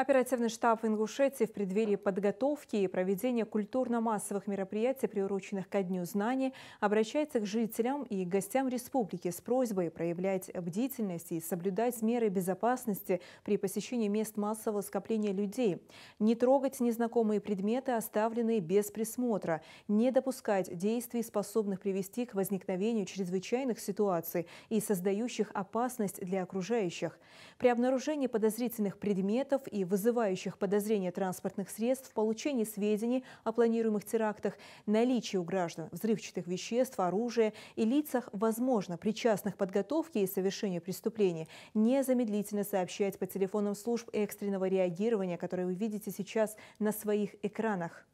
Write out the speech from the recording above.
Оперативный штаб в Ингушетии в преддверии подготовки и проведения культурно-массовых мероприятий, приуроченных ко Дню знаний, обращается к жителям и гостям республики с просьбой проявлять бдительность и соблюдать меры безопасности при посещении мест массового скопления людей, не трогать незнакомые предметы, оставленные без присмотра, не допускать действий, способных привести к возникновению чрезвычайных ситуаций и создающих опасность для окружающих. При обнаружении подозрительных предметов и вызывающих подозрения транспортных средств, получении сведений о планируемых терактах, наличии у граждан взрывчатых веществ, оружия и лицах, возможно, причастных к подготовке и совершению преступлений, незамедлительно сообщать по телефонам служб экстренного реагирования, которые вы видите сейчас на своих экранах.